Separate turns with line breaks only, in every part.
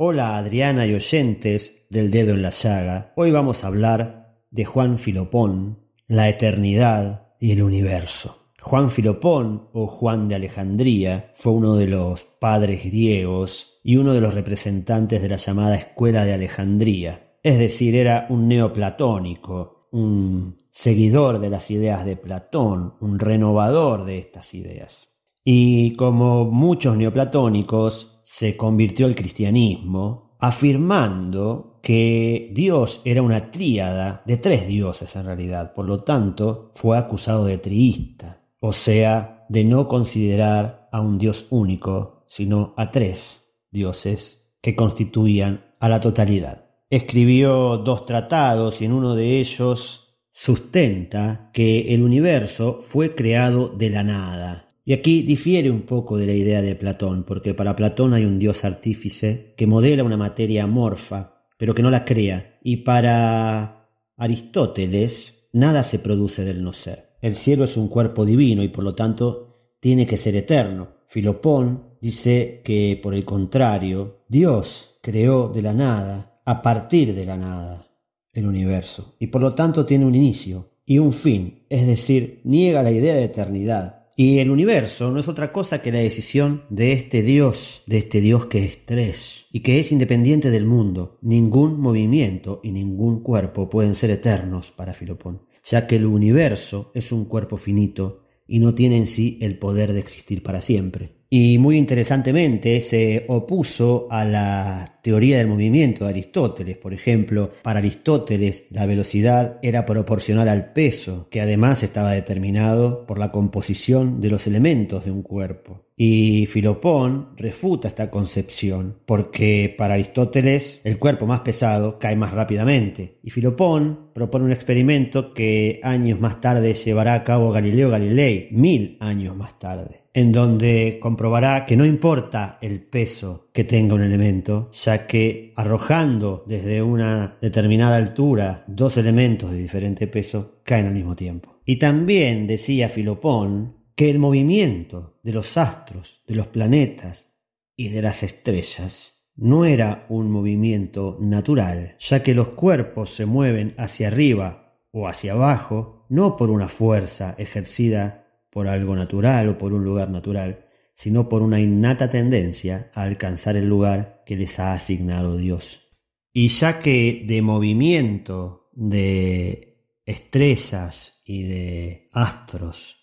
Hola Adriana y oyentes del dedo en la llaga. Hoy vamos a hablar de Juan Filopón, la eternidad y el universo. Juan Filopón o Juan de Alejandría fue uno de los padres griegos y uno de los representantes de la llamada Escuela de Alejandría. Es decir, era un neoplatónico, un seguidor de las ideas de Platón, un renovador de estas ideas. Y como muchos neoplatónicos, se convirtió al cristianismo, afirmando que Dios era una tríada de tres dioses en realidad, por lo tanto fue acusado de triista, o sea, de no considerar a un Dios único, sino a tres dioses que constituían a la totalidad. Escribió dos tratados y en uno de ellos sustenta que el universo fue creado de la nada, y aquí difiere un poco de la idea de Platón, porque para Platón hay un dios artífice que modela una materia amorfa, pero que no la crea, y para Aristóteles nada se produce del no ser. El cielo es un cuerpo divino y por lo tanto tiene que ser eterno. Filopón dice que por el contrario, Dios creó de la nada, a partir de la nada, el universo, y por lo tanto tiene un inicio y un fin, es decir, niega la idea de eternidad y el universo no es otra cosa que la decisión de este Dios, de este Dios que es tres y que es independiente del mundo. Ningún movimiento y ningún cuerpo pueden ser eternos para Filopón, ya que el universo es un cuerpo finito y no tiene en sí el poder de existir para siempre y muy interesantemente se opuso a la teoría del movimiento de Aristóteles. Por ejemplo, para Aristóteles la velocidad era proporcional al peso, que además estaba determinado por la composición de los elementos de un cuerpo. Y Filopón refuta esta concepción, porque para Aristóteles el cuerpo más pesado cae más rápidamente. Y Filopón propone un experimento que años más tarde llevará a cabo Galileo Galilei, mil años más tarde en donde comprobará que no importa el peso que tenga un elemento, ya que arrojando desde una determinada altura dos elementos de diferente peso caen al mismo tiempo. Y también decía Filopón que el movimiento de los astros, de los planetas y de las estrellas no era un movimiento natural, ya que los cuerpos se mueven hacia arriba o hacia abajo no por una fuerza ejercida por algo natural o por un lugar natural, sino por una innata tendencia a alcanzar el lugar que les ha asignado Dios. Y ya que de movimiento de estrellas y de astros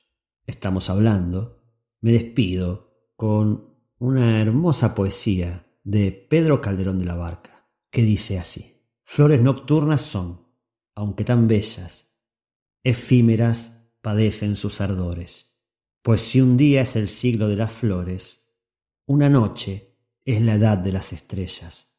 estamos hablando, me despido con una hermosa poesía de Pedro Calderón de la Barca, que dice así, Flores nocturnas son, aunque tan bellas, efímeras padecen sus ardores. Pues si un día es el siglo de las flores, una noche es la edad de las estrellas.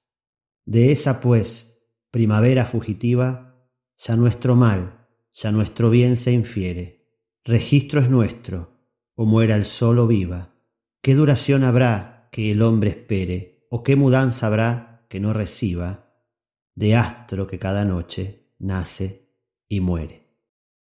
De esa, pues, primavera fugitiva, ya nuestro mal, ya nuestro bien se infiere. Registro es nuestro, o muera el sol o viva. ¿Qué duración habrá que el hombre espere, o qué mudanza habrá que no reciba de astro que cada noche nace y muere?